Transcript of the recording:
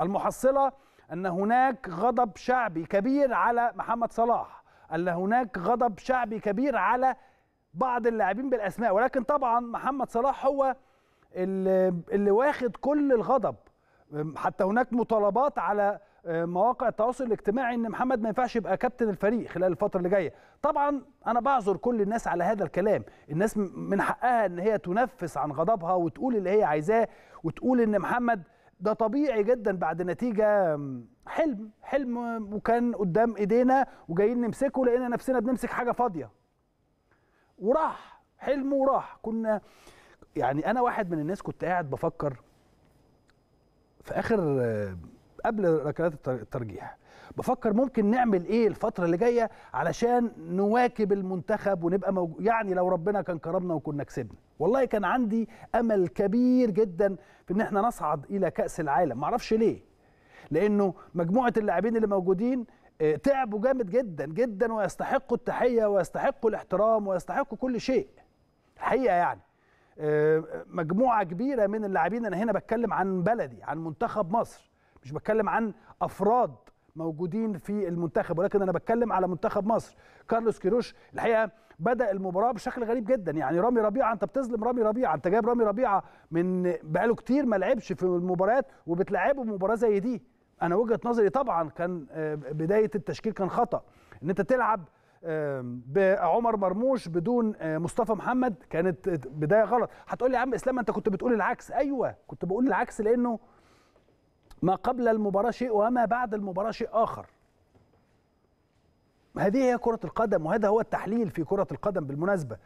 المحصلة أن هناك غضب شعبي كبير على محمد صلاح أن هناك غضب شعبي كبير على بعض اللاعبين بالأسماء ولكن طبعا محمد صلاح هو اللي, اللي واخد كل الغضب حتى هناك مطالبات على مواقع التواصل الاجتماعي ان محمد ما ينفعش يبقى كابتن الفريق خلال الفتره اللي جايه طبعا انا بعذر كل الناس على هذا الكلام الناس من حقها ان هي تنفس عن غضبها وتقول اللي هي عايزاه وتقول ان محمد ده طبيعي جدا بعد نتيجه حلم حلم وكان قدام ايدينا وجايين نمسكه لقينا نفسنا بنمسك حاجه فاضيه وراح حلم وراح كنا يعني انا واحد من الناس كنت قاعد بفكر في اخر آه، قبل ركلات الترجيح بفكر ممكن نعمل ايه الفتره اللي جايه علشان نواكب المنتخب ونبقى موجو... يعني لو ربنا كان كرمنا وكنا كسبنا والله كان عندي امل كبير جدا في ان احنا نصعد الى كاس العالم ما اعرفش ليه لانه مجموعه اللاعبين اللي موجودين آه، تعبوا جامد جدا جدا ويستحقوا التحيه ويستحقوا الاحترام ويستحقوا كل شيء الحقيقه يعني آه، مجموعه كبيره من اللاعبين انا هنا بتكلم عن بلدي عن منتخب مصر مش بتكلم عن افراد موجودين في المنتخب ولكن انا بتكلم على منتخب مصر كارلوس كيروش الحقيقه بدا المباراه بشكل غريب جدا يعني رامي ربيعه انت بتظلم رامي ربيعه انت جايب رامي ربيعه من بقاله كتير ما لعبش في المباريات وبتلعبه مباراه زي دي انا وجهه نظري طبعا كان آه، بدايه التشكيل كان خطا ان انت تلعب بعمر مرموش بدون آه، مصطفى محمد كانت آه، بدايه غلط هتقول لي يا عم اسلام انت كنت بتقول العكس ايوه كنت بقول العكس لانه ما قبل المباراة شيء وما بعد المباراة شيء آخر هذه هي كرة القدم وهذا هو التحليل في كرة القدم بالمناسبة